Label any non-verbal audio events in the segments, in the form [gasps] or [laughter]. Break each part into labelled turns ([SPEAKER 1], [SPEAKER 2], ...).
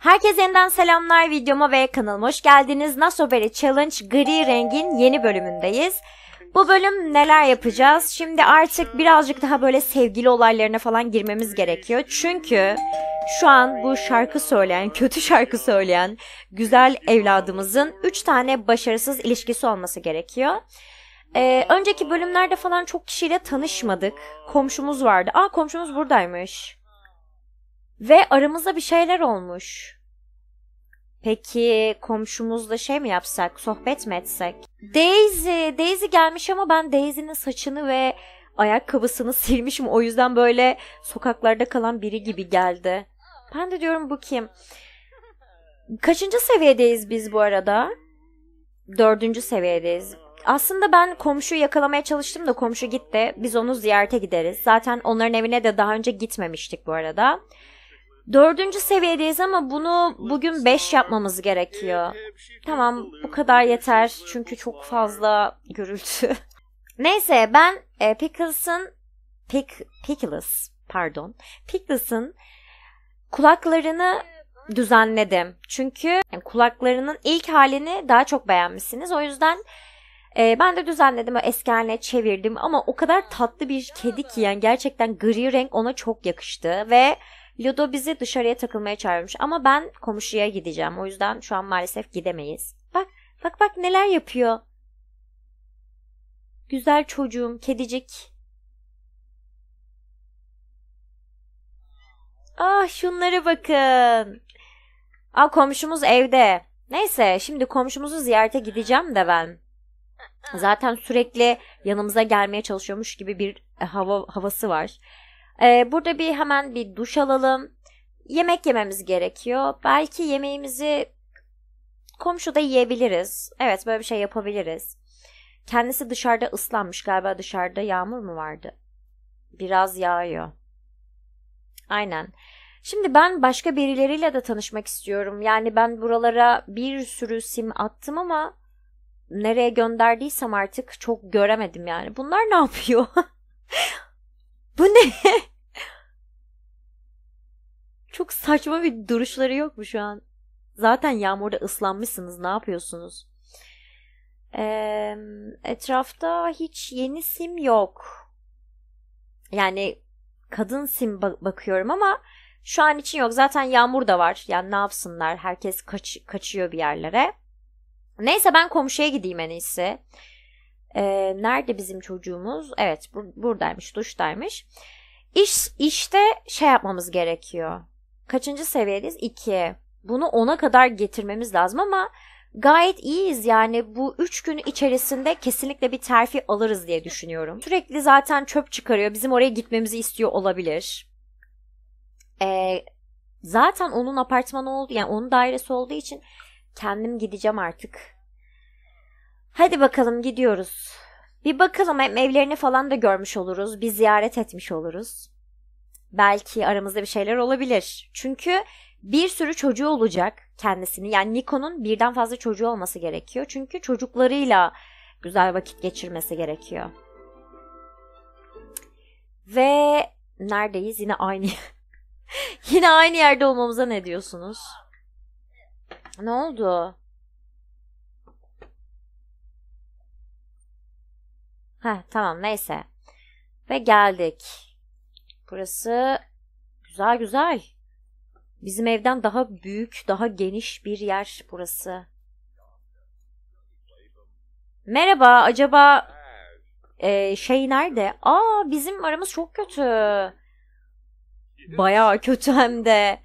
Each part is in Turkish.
[SPEAKER 1] Herkese yeniden selamlar videoma ve kanalıma hoş geldiniz. Nasıl böyle Challenge gri rengin yeni bölümündeyiz. Bu bölüm neler yapacağız? Şimdi artık birazcık daha böyle sevgili olaylarına falan girmemiz gerekiyor. Çünkü şu an bu şarkı söyleyen, [laughs] kötü şarkı söyleyen güzel evladımızın 3 tane başarısız ilişkisi olması gerekiyor. Ee, önceki bölümlerde falan çok kişiyle tanışmadık. Komşumuz vardı. Aa komşumuz buradaymış. Ve aramızda bir şeyler olmuş. Peki komşumuzla şey mi yapsak, sohbet mi etsek? Daisy, Daisy gelmiş ama ben Daisy'nin saçını ve ayakkabısını [laughs] silmişim. O yüzden böyle sokaklarda kalan biri gibi geldi. Ben de diyorum bu kim? Kaçıncı seviyedeyiz biz bu arada? Dördüncü seviyedeyiz. Aslında ben komşuyu yakalamaya çalıştım da komşu gitti. Biz onu ziyarete gideriz. Zaten onların evine de daha önce gitmemiştik bu arada. Dördüncü seviyedeyiz ama bunu bugün beş yapmamız gerekiyor. Tamam bu kadar yeter çünkü çok fazla gürültü. [laughs] Neyse ben e, Pickles Pick, Pickles pardon Pickles'ın kulaklarını düzenledim. Çünkü yani kulaklarının ilk halini daha çok beğenmişsiniz. O yüzden e, ben de düzenledim. Eski haline çevirdim ama o kadar tatlı bir kedi ki yani gerçekten gri renk ona çok yakıştı ve Ludo bizi dışarıya takılmaya çağırmış ama ben komşuya gideceğim. O yüzden şu an maalesef gidemeyiz. Bak bak bak neler yapıyor. Güzel çocuğum kedicik. Ah şunlara bakın. Aa komşumuz evde. Neyse şimdi komşumuzu ziyarete gideceğim de ben. Zaten sürekli yanımıza gelmeye çalışıyormuş gibi bir e, hava havası var. Ee, burada bir hemen bir duş alalım. Yemek yememiz gerekiyor. Belki yemeğimizi komşuda yiyebiliriz. Evet böyle bir şey yapabiliriz. Kendisi dışarıda ıslanmış galiba dışarıda yağmur mu vardı? Biraz yağıyor. Aynen. Şimdi ben başka birileriyle de tanışmak istiyorum. Yani ben buralara bir sürü sim attım ama nereye gönderdiysem artık çok göremedim yani. Bunlar ne yapıyor? [laughs] Bu ne? Çok saçma bir duruşları yok mu şu an? Zaten yağmurda ıslanmışsınız ne yapıyorsunuz? Ee, etrafta hiç yeni sim yok. Yani kadın sim bak- bakıyorum ama şu an için yok. Zaten yağmur da var. Yani ne yapsınlar? Herkes kaç kaçıyor bir yerlere. Neyse ben komşuya gideyim en iyisi. Ee, nerede bizim çocuğumuz? Evet bur- buradaymış, duştaymış. İş, işte şey yapmamız gerekiyor kaçıncı seviyedeyiz? 2. Bunu 10'a kadar getirmemiz lazım ama gayet iyiyiz yani bu 3 gün içerisinde kesinlikle bir terfi alırız diye düşünüyorum. Sürekli zaten çöp çıkarıyor. Bizim oraya gitmemizi istiyor olabilir. Ee, zaten onun apartmanı oldu yani onun dairesi olduğu için kendim gideceğim artık. Hadi bakalım gidiyoruz. Bir bakalım hem evlerini falan da görmüş oluruz. Bir ziyaret etmiş oluruz belki aramızda bir şeyler olabilir. Çünkü bir sürü çocuğu olacak kendisini. Yani Nikon'un birden fazla çocuğu olması gerekiyor. Çünkü çocuklarıyla güzel vakit geçirmesi gerekiyor. Ve neredeyiz? Yine aynı [laughs] Yine aynı yerde olmamıza ne diyorsunuz? Ne oldu? Heh tamam neyse. Ve geldik. Burası güzel güzel. Bizim evden daha büyük, daha geniş bir yer burası. Merhaba, acaba e, şey nerede? Aa bizim aramız çok kötü. Bayağı kötü hem de.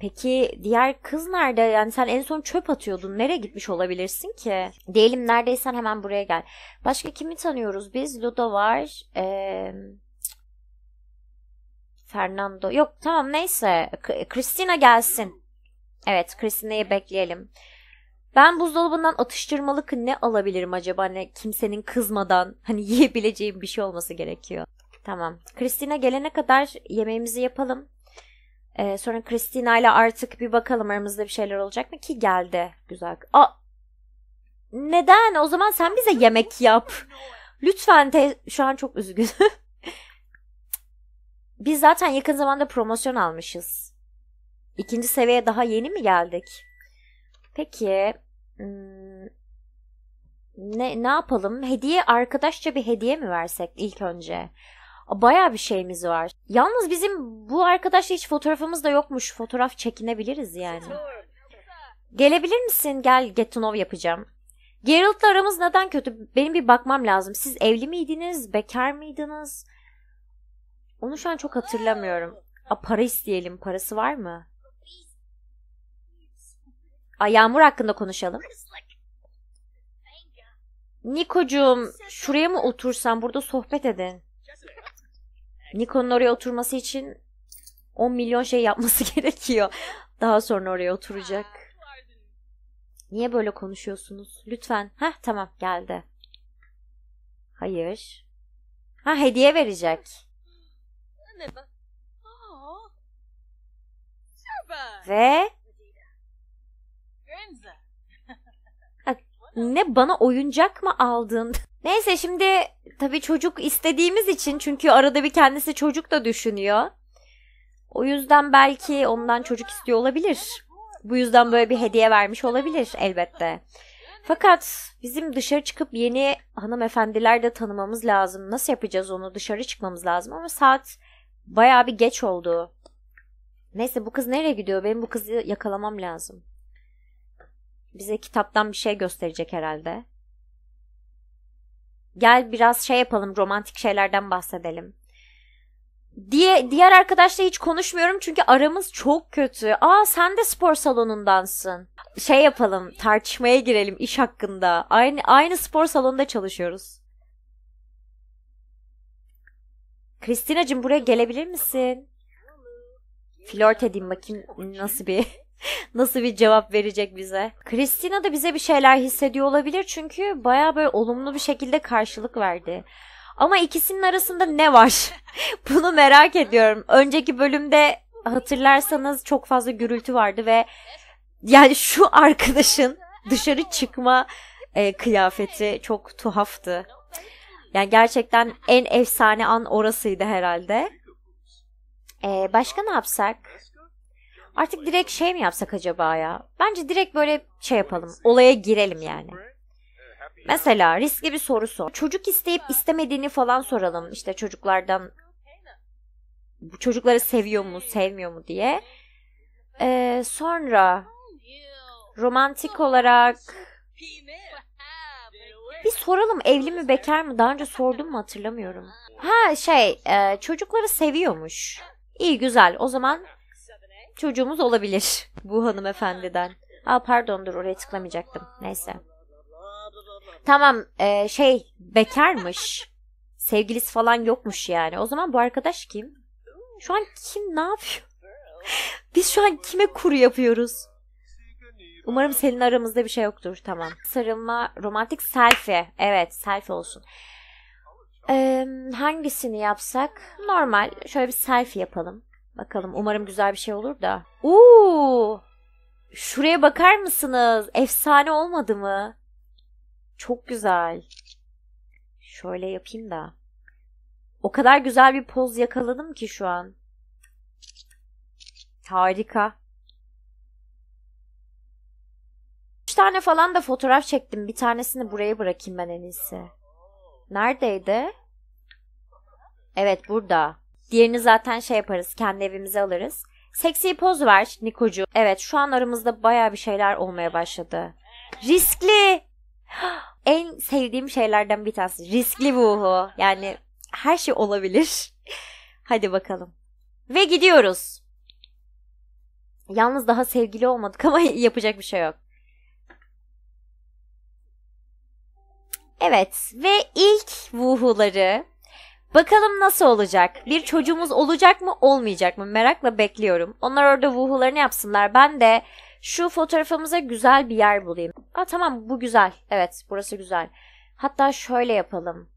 [SPEAKER 1] Peki diğer kız nerede? Yani sen en son çöp atıyordun. Nereye gitmiş olabilirsin ki? Diyelim neredeysen hemen buraya gel. Başka kimi tanıyoruz biz? Luda var. Eee... Fernando. Yok tamam neyse. Christina gelsin. Evet Christina'yı bekleyelim. Ben buzdolabından atıştırmalık ne alabilirim acaba? Hani kimsenin kızmadan hani [laughs] yiyebileceğim bir şey olması gerekiyor. Tamam. Christina gelene kadar yemeğimizi yapalım. Ee, sonra Christina ile artık bir bakalım aramızda bir şeyler olacak mı ki geldi. Güzel. A neden? O zaman sen bize yemek yap. Lütfen te- şu an çok üzgünüm. [laughs] Biz zaten yakın zamanda promosyon almışız. İkinci seviyeye daha yeni mi geldik? Peki hmm, ne, ne yapalım? Hediye arkadaşça bir hediye mi versek ilk önce? Baya bir şeyimiz var. Yalnız bizim bu arkadaşla hiç fotoğrafımız da yokmuş. Fotoğraf çekinebiliriz yani. Gelebilir misin? Gel Getunov yapacağım. Geralt'la aramız neden kötü? Benim bir bakmam lazım. Siz evli miydiniz? Bekar mıydınız? Onu şu an çok hatırlamıyorum. A, para isteyelim. Parası var mı? A, yağmur hakkında konuşalım. Nikocuğum şuraya mı otursan burada sohbet edin. Niko'nun oraya oturması için 10 milyon şey yapması [laughs] gerekiyor. Daha sonra oraya oturacak. Niye böyle konuşuyorsunuz? Lütfen. Heh tamam geldi. Hayır. Ha hediye verecek. Süper. Ve [laughs] ne bana oyuncak mı aldın? [laughs] Neyse şimdi tabii çocuk istediğimiz için çünkü arada bir kendisi çocuk da düşünüyor. O yüzden belki ondan çocuk istiyor olabilir. Bu yüzden böyle bir hediye vermiş olabilir elbette. Fakat bizim dışarı çıkıp yeni hanımefendiler de tanımamız lazım. Nasıl yapacağız onu? Dışarı çıkmamız lazım ama saat Bayağı bir geç oldu. Neyse bu kız nereye gidiyor? Benim bu kızı yakalamam lazım. Bize kitaptan bir şey gösterecek herhalde. Gel biraz şey yapalım, romantik şeylerden bahsedelim. Diye diğer arkadaşla hiç konuşmuyorum çünkü aramız çok kötü. Aa sen de spor salonundansın. Şey yapalım, tartışmaya girelim iş hakkında. Aynı aynı spor salonunda çalışıyoruz. Kristina'cığım buraya gelebilir misin? Flört edeyim bakayım nasıl bir [laughs] nasıl bir cevap verecek bize. Kristina da bize bir şeyler hissediyor olabilir çünkü baya böyle olumlu bir şekilde karşılık verdi. Ama ikisinin arasında ne var? [laughs] Bunu merak ediyorum. Önceki bölümde hatırlarsanız çok fazla gürültü vardı ve yani şu arkadaşın dışarı çıkma e, kıyafeti çok tuhaftı. Yani gerçekten en efsane an orasıydı herhalde. Ee, başka ne yapsak? Artık direkt şey mi yapsak acaba ya? Bence direkt böyle şey yapalım. Olaya girelim yani. Mesela riskli bir soru sor. Çocuk isteyip istemediğini falan soralım. İşte çocuklardan bu çocukları seviyor mu, sevmiyor mu diye. Ee, sonra romantik olarak bir soralım evli mi bekar mı? Daha önce sordum mu hatırlamıyorum. Ha şey e, çocukları seviyormuş. İyi güzel o zaman çocuğumuz olabilir [laughs] bu hanımefendiden. Aa pardon dur oraya tıklamayacaktım. Neyse. Tamam e, şey bekarmış. Sevgilisi falan yokmuş yani. O zaman bu arkadaş kim? Şu an kim ne yapıyor? [laughs] Biz şu an kime kuru yapıyoruz? Umarım senin aramızda bir şey yoktur. Tamam. Sarılma, romantik selfie. Evet, selfie olsun. Ee, hangisini yapsak? Normal. Şöyle bir selfie yapalım. Bakalım. Umarım güzel bir şey olur da. Uuu! Şuraya bakar mısınız? Efsane olmadı mı? Çok güzel. Şöyle yapayım da. O kadar güzel bir poz yakaladım ki şu an. Harika. tane falan da fotoğraf çektim. Bir tanesini buraya bırakayım ben en iyisi. Neredeydi? Evet burada. Diğerini zaten şey yaparız. Kendi evimize alırız. Seksi poz ver Nikocu. Evet şu an aramızda baya bir şeyler olmaya başladı. Riskli. [gasps] En sevdiğim şeylerden bir tanesi. Riskli buhu. Yani her şey olabilir. [laughs] Hadi bakalım. Ve gidiyoruz. Yalnız daha sevgili olmadık ama [laughs] yapacak bir şey yok. Evet ve ilk vuhuları Bakalım nasıl olacak? Bir çocuğumuz olacak mı olmayacak mı? Merakla bekliyorum. Onlar orada vuhularını yapsınlar. Ben de şu fotoğrafımıza güzel bir yer bulayım. Aa tamam bu güzel. Evet burası güzel. Hatta şöyle yapalım.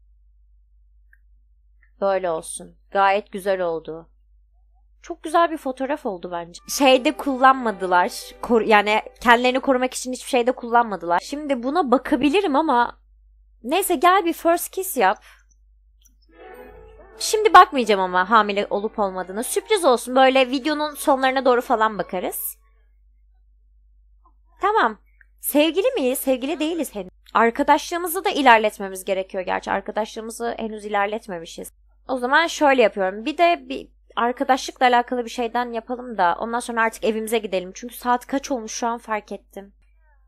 [SPEAKER 1] Böyle olsun. Gayet güzel oldu. Çok güzel bir fotoğraf oldu bence. Şeyde kullanmadılar. Kor yani kendilerini korumak için hiçbir şeyde kullanmadılar. Şimdi buna bakabilirim ama Neyse gel bir first kiss yap. Şimdi bakmayacağım ama hamile olup olmadığını. Sürpriz olsun böyle videonun sonlarına doğru falan bakarız. Tamam. Sevgili miyiz? Sevgili değiliz henüz. Arkadaşlığımızı da ilerletmemiz gerekiyor gerçi. Arkadaşlığımızı henüz ilerletmemişiz. O zaman şöyle yapıyorum. Bir de bir arkadaşlıkla alakalı bir şeyden yapalım da ondan sonra artık evimize gidelim. Çünkü saat kaç olmuş şu an fark ettim.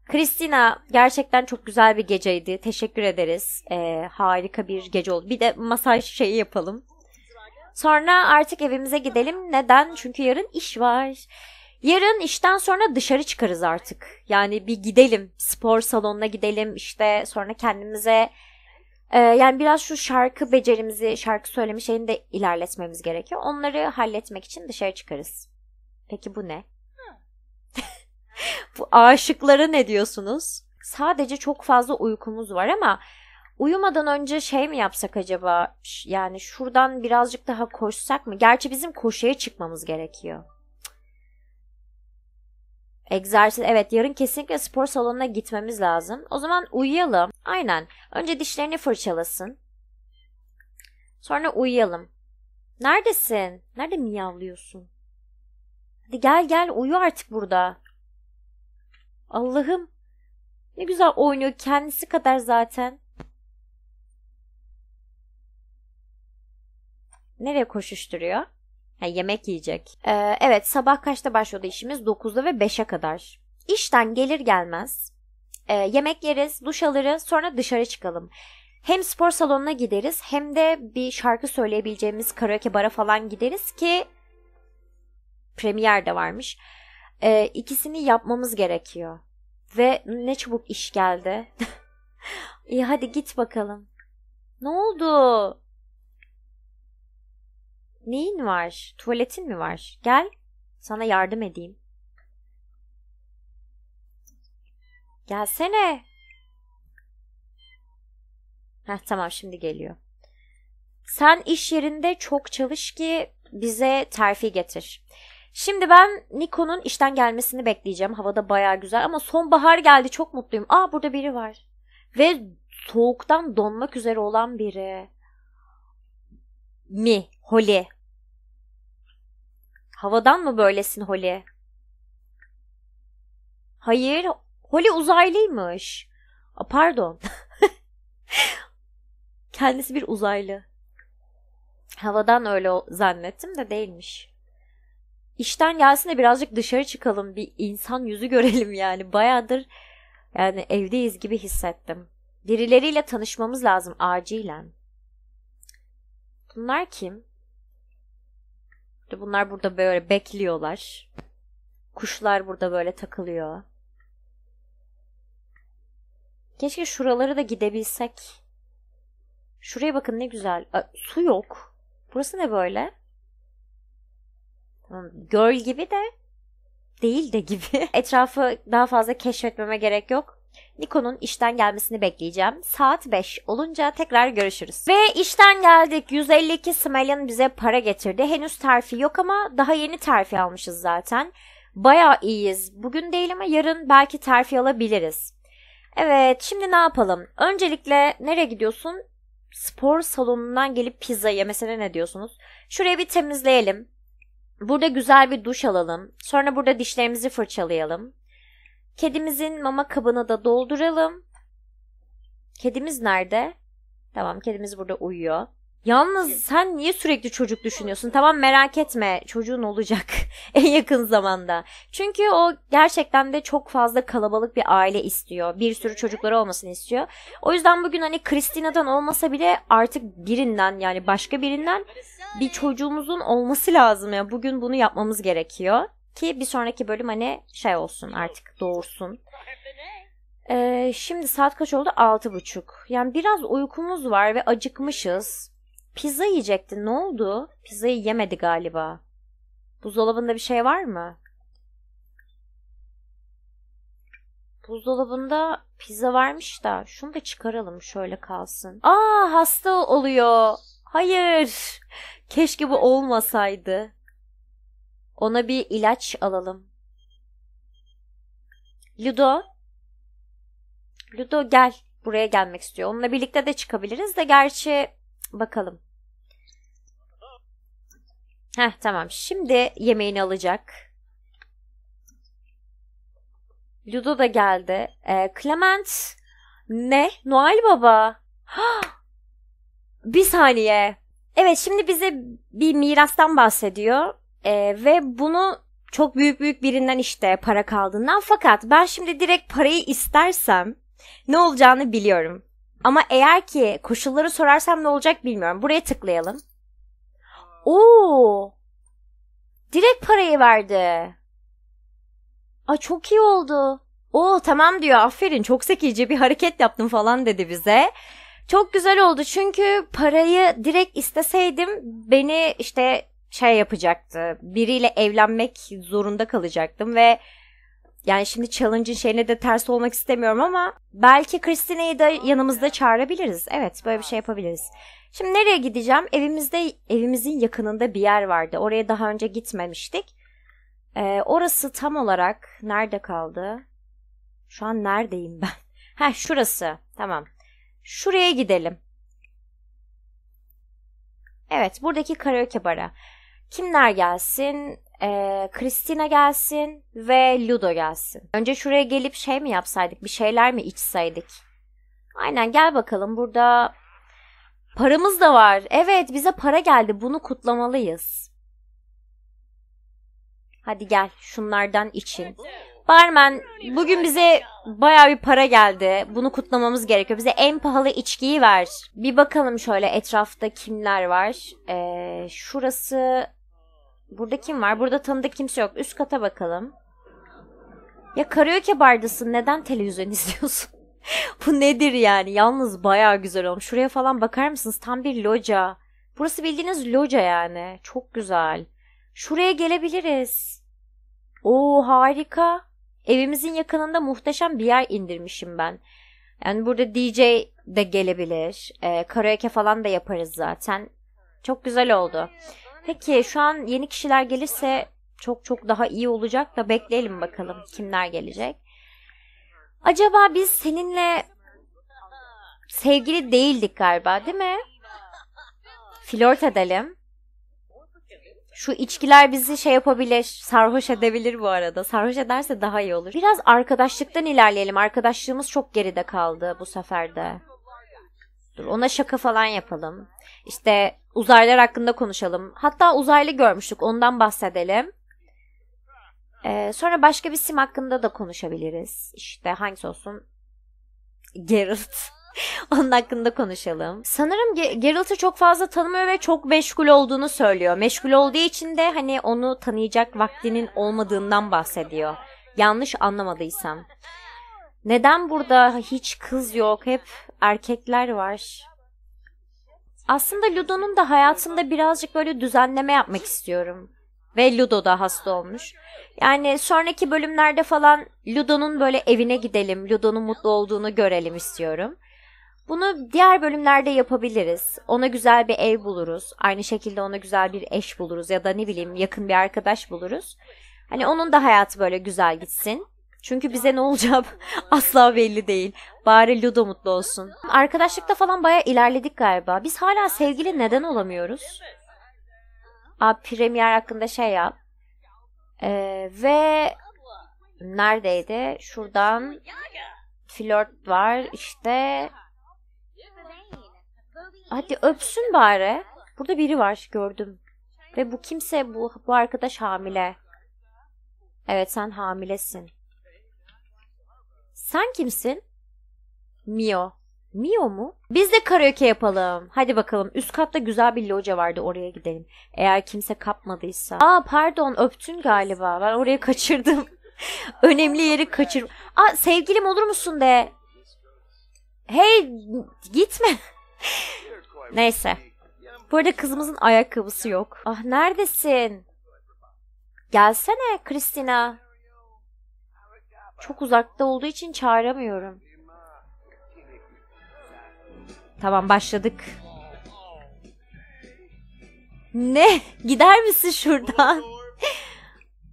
[SPEAKER 1] Kristina gerçekten çok güzel bir geceydi. Teşekkür ederiz. Ee, harika bir gece oldu. Bir de masaj şeyi yapalım. Sonra artık evimize gidelim. Neden? Çünkü yarın iş var. Yarın işten sonra dışarı çıkarız artık. Yani bir gidelim. Spor salonuna gidelim. İşte sonra kendimize e, yani biraz şu şarkı becerimizi, şarkı söyleme şeyini de ilerletmemiz gerekiyor. Onları halletmek için dışarı çıkarız. Peki bu ne? [laughs] [laughs] Bu aşıklara ne diyorsunuz? Sadece çok fazla uykumuz var ama uyumadan önce şey mi yapsak acaba? Yani şuradan birazcık daha koşsak mı? Gerçi bizim koşuya çıkmamız gerekiyor. Egzersiz evet yarın kesinlikle spor salonuna gitmemiz lazım. O zaman uyuyalım. Aynen. Önce dişlerini fırçalasın. Sonra uyuyalım. Neredesin? Nerede miyavlıyorsun? Hadi gel gel uyu artık burada. Allah'ım ne güzel oynuyor kendisi kadar zaten. Nereye koşuşturuyor? Ha, yemek yiyecek. Ee, evet sabah kaçta başlıyordu işimiz? 9'da ve 5'e kadar. İşten gelir gelmez e, yemek yeriz, duş alırız sonra dışarı çıkalım. Hem spor salonuna gideriz hem de bir şarkı söyleyebileceğimiz karaoke bara falan gideriz ki premier de varmış e, ikisini yapmamız gerekiyor. Ve ne çabuk iş geldi. [laughs] İyi hadi git bakalım. Ne oldu? Neyin var? Tuvaletin mi var? Gel. Sana yardım edeyim. Gelsene. Heh, tamam şimdi geliyor. Sen iş yerinde çok çalış ki bize terfi getir. Şimdi ben Nikon'un işten gelmesini bekleyeceğim. Havada baya güzel ama sonbahar geldi çok mutluyum. Aa burada biri var. Ve soğuktan donmak üzere olan biri. Mi? Holly. Havadan mı böylesin Holly? Hayır. Holly uzaylıymış. A, pardon. [laughs] Kendisi bir uzaylı. Havadan öyle zannettim de değilmiş. İşten gelsin de birazcık dışarı çıkalım. Bir insan yüzü görelim yani. Bayağıdır yani evdeyiz gibi hissettim. Birileriyle tanışmamız lazım acilen. Bunlar kim? Bunlar burada böyle bekliyorlar. Kuşlar burada böyle takılıyor. Keşke şuralara da gidebilsek. Şuraya bakın ne güzel. A, su yok. Burası ne böyle? girl gibi de değil de gibi. [laughs] Etrafı daha fazla keşfetmeme gerek yok. Niko'nun işten gelmesini bekleyeceğim. Saat 5 olunca tekrar görüşürüz. Ve işten geldik. 152 Smelin bize para getirdi. Henüz terfi yok ama daha yeni terfi almışız zaten. Baya iyiyiz. Bugün değil ama yarın belki terfi alabiliriz. Evet şimdi ne yapalım? Öncelikle nereye gidiyorsun? Spor salonundan gelip pizza yemesine ne diyorsunuz? Şurayı bir temizleyelim. Burada güzel bir duş alalım. Sonra burada dişlerimizi fırçalayalım. Kedimizin mama kabını da dolduralım. Kedimiz nerede? Tamam kedimiz burada uyuyor. Yalnız sen niye sürekli çocuk düşünüyorsun? Tamam merak etme çocuğun olacak [laughs] en yakın zamanda. Çünkü o gerçekten de çok fazla kalabalık bir aile istiyor. Bir sürü çocukları olmasını istiyor. O yüzden bugün hani Kristina'dan olmasa bile artık birinden yani başka birinden bir çocuğumuzun olması lazım. Yani bugün bunu yapmamız gerekiyor. Ki bir sonraki bölüm hani şey olsun artık doğursun. Ee, şimdi saat kaç oldu? Altı buçuk. Yani biraz uykumuz var ve acıkmışız Pizza yiyecekti. Ne oldu? Pizzayı yemedi galiba. Buzdolabında bir şey var mı? Buzdolabında pizza varmış da şunu da çıkaralım şöyle kalsın. Aa hasta oluyor. Hayır. Keşke bu olmasaydı. Ona bir ilaç alalım. Ludo. Ludo gel. Buraya gelmek istiyor. Onunla birlikte de çıkabiliriz de gerçi Bakalım. Heh tamam. Şimdi yemeğini alacak. Ludo da geldi. E, Clement ne? Noel Baba. bir saniye. Evet şimdi bize bir mirastan bahsediyor. E, ve bunu çok büyük büyük birinden işte para kaldığından. Fakat ben şimdi direkt parayı istersem ne olacağını biliyorum. Ama eğer ki koşulları sorarsam ne olacak bilmiyorum. Buraya tıklayalım. Oo! Direkt parayı verdi. Aa çok iyi oldu. Oo tamam diyor aferin çok zekice bir hareket yaptın falan dedi bize. Çok güzel oldu çünkü parayı direkt isteseydim beni işte şey yapacaktı. Biriyle evlenmek zorunda kalacaktım ve yani şimdi challenge'ın şeyine de ters olmak istemiyorum ama belki Christina'yı de yanımızda çağırabiliriz. Evet böyle bir şey yapabiliriz. Şimdi nereye gideceğim? Evimizde evimizin yakınında bir yer vardı. Oraya daha önce gitmemiştik. Ee, orası tam olarak nerede kaldı? Şu an neredeyim ben? Ha [laughs] şurası. Tamam. Şuraya gidelim. Evet buradaki karaoke bara. Kimler gelsin? e, gelsin ve Ludo gelsin. Önce şuraya gelip şey mi yapsaydık bir şeyler mi içseydik? Aynen gel bakalım burada paramız da var. Evet bize para geldi bunu kutlamalıyız. Hadi gel şunlardan için. Barmen bugün bize baya bir para geldi. Bunu kutlamamız gerekiyor. Bize en pahalı içkiyi ver. Bir bakalım şöyle etrafta kimler var. Ee, şurası Burada kim var? Burada tanıdık kimse yok. Üst kata bakalım. Ya karaoke bardasın. Neden televizyon [laughs] izliyorsun? Bu nedir yani? Yalnız baya güzel olmuş. Şuraya falan bakar mısınız? Tam bir loca. Burası bildiğiniz loca yani. Çok güzel. Şuraya gelebiliriz. Oo harika. Evimizin yakınında muhteşem bir yer indirmişim ben. Yani burada DJ de gelebilir. E, karaoke falan da yaparız zaten. Çok güzel oldu. Peki şu an yeni kişiler gelirse çok çok daha iyi olacak da bekleyelim bakalım kimler gelecek. Acaba biz seninle sevgili değildik galiba değil mi? Flört edelim. Şu içkiler bizi şey yapabilir, sarhoş edebilir bu arada. Sarhoş ederse daha iyi olur. Biraz arkadaşlıktan ilerleyelim. Arkadaşlığımız çok geride kaldı bu seferde. Dur ona şaka falan yapalım. İşte uzaylılar hakkında konuşalım. Hatta uzaylı görmüştük ondan bahsedelim. Ee, sonra başka bir sim hakkında da konuşabiliriz. İşte hangisi olsun? Geralt. [laughs] Onun hakkında konuşalım. Sanırım Geralt'ı çok fazla tanımıyor ve çok meşgul olduğunu söylüyor. Meşgul olduğu için de hani onu tanıyacak vaktinin olmadığından bahsediyor. Yanlış anlamadıysam. Neden burada hiç kız yok? Hep erkekler var. Aslında Ludo'nun da hayatında birazcık böyle düzenleme yapmak istiyorum. Ve Ludo da hasta olmuş. Yani sonraki bölümlerde falan Ludo'nun böyle evine gidelim, Ludo'nun mutlu olduğunu görelim istiyorum. Bunu diğer bölümlerde yapabiliriz. Ona güzel bir ev buluruz. Aynı şekilde ona güzel bir eş buluruz ya da ne bileyim yakın bir arkadaş buluruz. Hani onun da hayatı böyle güzel gitsin. Çünkü bize ne olacağı [laughs] asla belli değil. Bari Ludo mutlu olsun. Arkadaşlıkta falan baya ilerledik galiba. Biz hala sevgili neden olamıyoruz? Aa, premier hakkında şey yap. Ee, ve neredeydi? Şuradan flört var işte. Hadi öpsün bari. Burada biri var gördüm. Ve bu kimse bu, bu arkadaş hamile. Evet sen hamilesin. Sen kimsin? Mio. Mio mu? Biz de karaoke yapalım. Hadi bakalım. Üst katta güzel bir loca vardı. Oraya gidelim. Eğer kimse kapmadıysa. Aa pardon öptün galiba. Ben orayı kaçırdım. [laughs] Önemli yeri kaçır. Aa sevgilim olur musun de. Hey gitme. [laughs] Neyse. Burada kızımızın ayakkabısı yok. Ah neredesin? Gelsene Kristina. Çok uzakta olduğu için çağıramıyorum. Tamam başladık. Ne? Gider misin şuradan?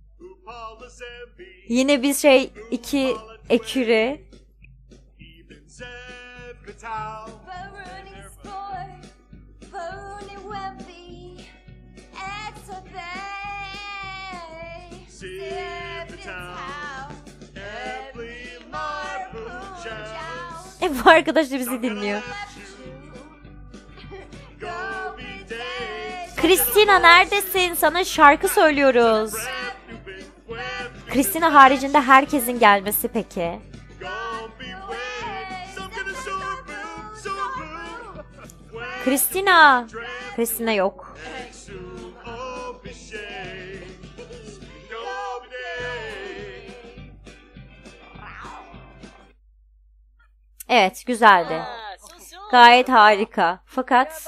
[SPEAKER 1] [laughs] Yine bir şey iki eküre. See bu arkadaş da bizi dinliyor. Christina neredesin? Sana şarkı söylüyoruz. Christina haricinde herkesin gelmesi peki. Christina, Christina yok. Evet güzeldi. Gayet harika. Fakat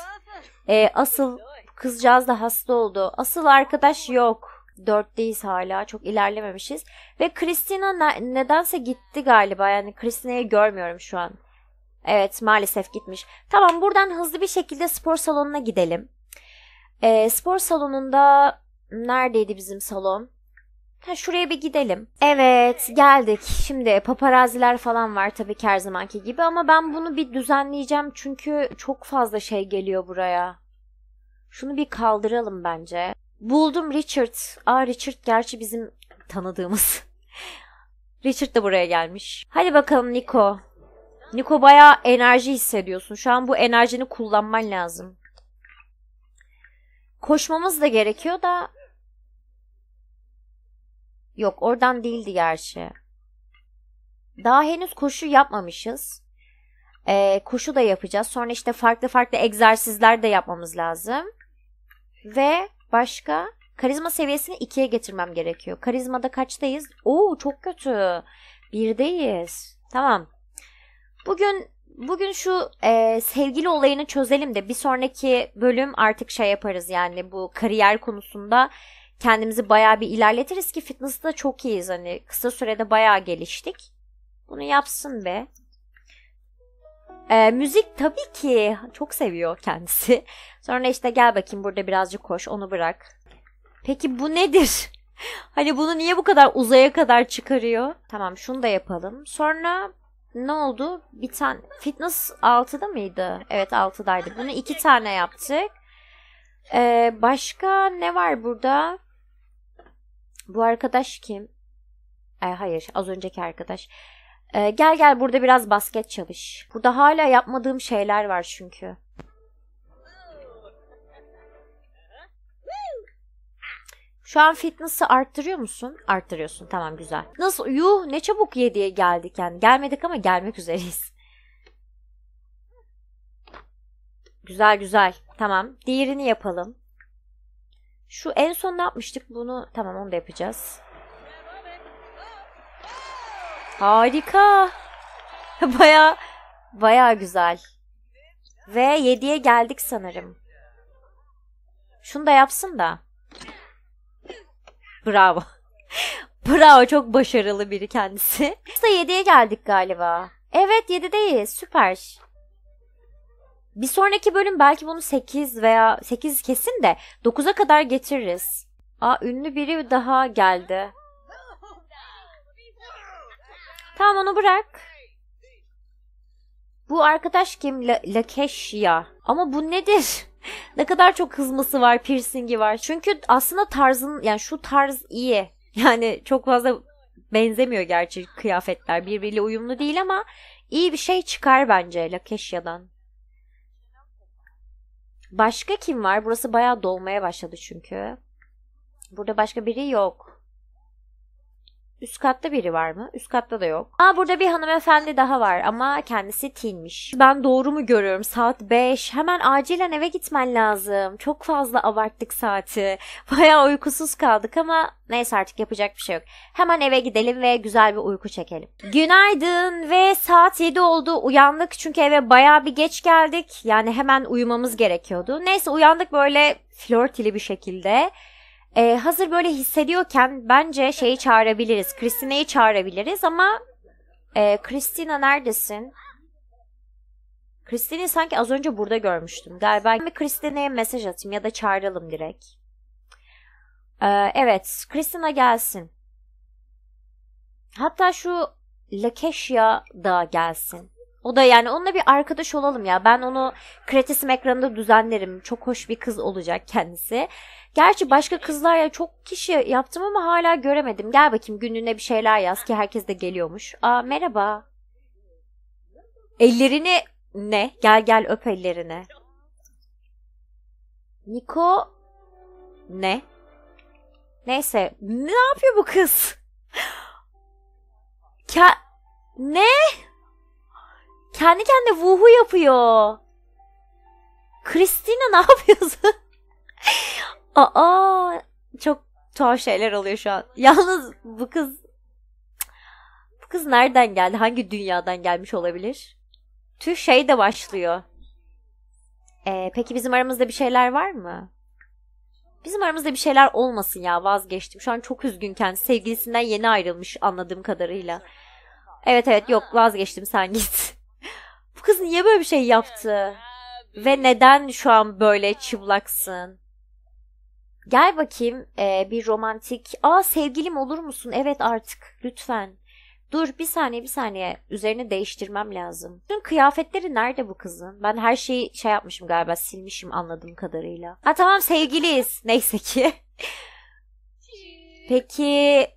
[SPEAKER 1] e, asıl kızcağız da hasta oldu. Asıl arkadaş yok. Dörtteyiz hala. Çok ilerlememişiz. Ve Christina ne, nedense gitti galiba. Yani Christina'yı görmüyorum şu an. Evet maalesef gitmiş. Tamam buradan hızlı bir şekilde spor salonuna gidelim. E, spor salonunda neredeydi bizim salon? Ha, şuraya bir gidelim. Evet geldik. Şimdi paparaziler falan var tabii ki her zamanki gibi ama ben bunu bir düzenleyeceğim çünkü çok fazla şey geliyor buraya. Şunu bir kaldıralım bence. Buldum Richard. Aa Richard gerçi bizim tanıdığımız. [laughs] Richard da buraya gelmiş. Hadi bakalım Nico. Nico baya enerji hissediyorsun. Şu an bu enerjini kullanman lazım. Koşmamız da gerekiyor da Yok oradan değildi gerçi. Daha henüz koşu yapmamışız. Ee, koşu da yapacağız. Sonra işte farklı farklı egzersizler de yapmamız lazım. Ve başka karizma seviyesini ikiye getirmem gerekiyor. Karizmada kaçtayız? Oo çok kötü. Birdeyiz. Tamam. Bugün bugün şu e, sevgili olayını çözelim de bir sonraki bölüm artık şey yaparız yani bu kariyer konusunda kendimizi bayağı bir ilerletiriz ki fitness'ta çok iyiyiz. Hani kısa sürede bayağı geliştik. Bunu yapsın be. Ee, müzik tabii ki çok seviyor kendisi. [laughs] Sonra işte gel bakayım burada birazcık koş onu bırak. Peki bu nedir? [laughs] hani bunu niye bu kadar uzaya kadar çıkarıyor? Tamam şunu da yapalım. Sonra ne oldu? Bir tane fitness 6'da mıydı? Evet 6'daydı. Bunu iki tane yaptık. Ee, başka ne var burada? Bu arkadaş kim? E, hayır az önceki arkadaş. E, gel gel burada biraz basket çalış. Burada hala yapmadığım şeyler var çünkü. Şu an fitness'ı arttırıyor musun? Arttırıyorsun. Tamam güzel. Nasıl? Yuh ne çabuk yediye geldik yani. Gelmedik ama gelmek üzereyiz. Güzel güzel. Tamam. Diğerini yapalım. Şu en son ne yapmıştık? Bunu tamam onu da yapacağız. Harika. [laughs] baya baya güzel. Ve 7'ye geldik sanırım. Şunu da yapsın da. Bravo. [laughs] Bravo çok başarılı biri kendisi. Aslında 7'ye geldik galiba. Evet 7'deyiz süper. Bir sonraki bölüm belki bunu 8 veya 8 kesin de 9'a kadar getiririz. Aa ünlü biri daha geldi. Tamam onu bırak. Bu arkadaş kim? La Lakeşya. Ama bu nedir? [laughs] ne kadar çok hızması var, piercingi var. Çünkü aslında tarzın yani şu tarz iyi. Yani çok fazla benzemiyor gerçi kıyafetler. Birbiriyle uyumlu değil ama iyi bir şey çıkar bence Lakeşya'dan. Başka kim var? Burası bayağı dolmaya başladı çünkü. Burada başka biri yok. Üst katta biri var mı? Üst katta da yok. Aa burada bir hanımefendi daha var ama kendisi tinmiş. Ben doğru mu görüyorum? Saat 5. Hemen acilen eve gitmen lazım. Çok fazla abarttık saati. [laughs] Baya uykusuz kaldık ama neyse artık yapacak bir şey yok. Hemen eve gidelim ve güzel bir uyku çekelim. Günaydın ve saat 7 oldu. Uyandık çünkü eve baya bir geç geldik. Yani hemen uyumamız gerekiyordu. Neyse uyandık böyle flörtili bir şekilde. Ee, hazır böyle hissediyorken bence şeyi çağırabiliriz. Christina'yı çağırabiliriz ama e, Christina neredesin? Christina'yı sanki az önce burada görmüştüm. Galiba bir Christina'ya mesaj atayım ya da çağıralım direkt. Ee, evet Christina gelsin. Hatta şu Lakeşya da gelsin. O da yani onunla bir arkadaş olalım ya. Ben onu kreatisim ekranında düzenlerim. Çok hoş bir kız olacak kendisi. Gerçi başka kızlar ya çok kişi yaptım ama hala göremedim. Gel bakayım günlüğüne bir şeyler yaz ki herkes de geliyormuş. Aa merhaba. Ellerini ne? Gel gel öp ellerini. Niko ne? Neyse ne yapıyor bu kız? Ka ne? Kendi kendine vuhu yapıyor. Christina ne [laughs] yapıyorsun? Aa çok tuhaf şeyler oluyor şu an. Yalnız bu kız bu kız nereden geldi? Hangi dünyadan gelmiş olabilir? Tüh şey de başlıyor. Ee, peki bizim aramızda bir şeyler var mı? Bizim aramızda bir şeyler olmasın ya vazgeçtim. Şu an çok üzgün kendisi, sevgilisinden yeni ayrılmış anladığım kadarıyla. Evet evet yok vazgeçtim sen git. Bu kız niye böyle bir şey yaptı? Ve neden şu an böyle çıplaksın? Gel bakayım e, bir romantik. Aa sevgilim olur musun? Evet artık lütfen. Dur bir saniye bir saniye üzerine değiştirmem lazım. Bütün kıyafetleri nerede bu kızın? Ben her şeyi şey yapmışım galiba silmişim anladığım kadarıyla. Ha tamam sevgiliyiz [laughs] neyse ki. Peki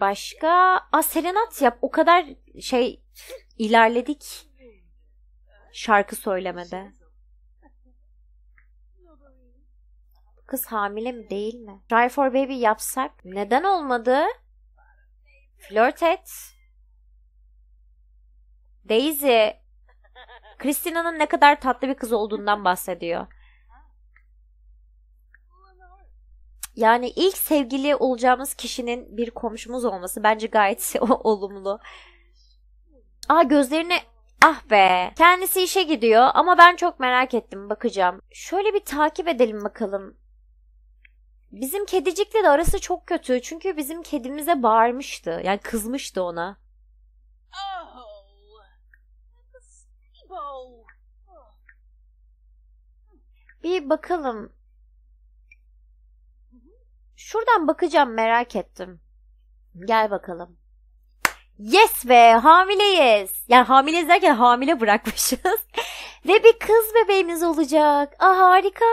[SPEAKER 1] başka? Aa serenat yap o kadar şey İlerledik şarkı söylemede. Kız hamile mi değil mi? Try for baby yapsak neden olmadı? Flört et. Daisy Christina'nın ne kadar tatlı bir kız olduğundan bahsediyor. Yani ilk sevgili olacağımız kişinin bir komşumuz olması bence gayet [laughs] olumlu. Aa gözlerine Ah be. Kendisi işe gidiyor ama ben çok merak ettim bakacağım. Şöyle bir takip edelim bakalım. Bizim kedicikle de arası çok kötü çünkü bizim kedimize bağırmıştı. Yani kızmıştı ona. Bir bakalım. Şuradan bakacağım merak ettim. Gel bakalım yes be hamileyiz. Yani hamileyiz derken hamile bırakmışız. [laughs] Ve bir kız bebeğimiz olacak. Ah harika.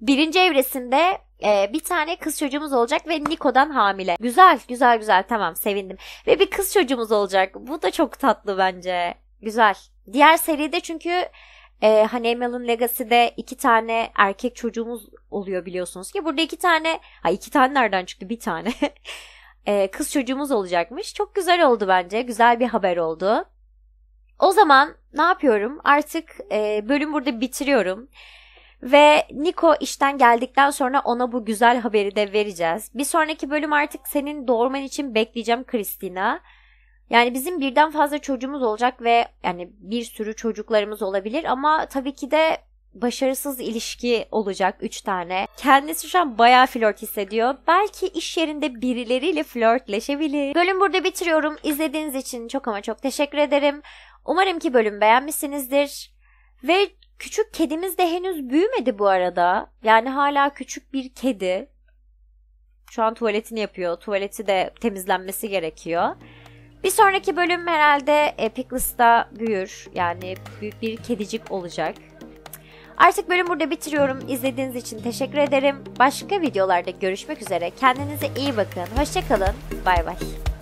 [SPEAKER 1] Birinci evresinde e, bir tane kız çocuğumuz olacak ve Niko'dan hamile. Güzel güzel güzel tamam sevindim. Ve bir kız çocuğumuz olacak. Bu da çok tatlı bence. Güzel. Diğer seride çünkü e, Hanemel'in Legacy'de iki tane erkek çocuğumuz oluyor biliyorsunuz ki. Burada iki tane, ha iki tane nereden çıktı? Bir tane. [laughs] e, kız çocuğumuz olacakmış. Çok güzel oldu bence. Güzel bir haber oldu. O zaman ne yapıyorum? Artık e, bölüm burada bitiriyorum. Ve Niko işten geldikten sonra ona bu güzel haberi de vereceğiz. Bir sonraki bölüm artık senin doğurman için bekleyeceğim Kristina. Yani bizim birden fazla çocuğumuz olacak ve yani bir sürü çocuklarımız olabilir ama tabii ki de başarısız ilişki olacak 3 tane. Kendisi şu an bayağı flört hissediyor. Belki iş yerinde birileriyle flörtleşebilir. Bölüm burada bitiriyorum. İzlediğiniz için çok ama çok teşekkür ederim. Umarım ki bölüm beğenmişsinizdir. Ve küçük kedimiz de henüz büyümedi bu arada. Yani hala küçük bir kedi. Şu an tuvaletini yapıyor. Tuvaleti de temizlenmesi gerekiyor. Bir sonraki bölüm herhalde Epiclus'ta büyür. Yani büyük bir kedicik olacak. Artık bölüm burada bitiriyorum. İzlediğiniz için teşekkür ederim. Başka videolarda görüşmek üzere. Kendinize iyi bakın. Hoşçakalın. Bay bay.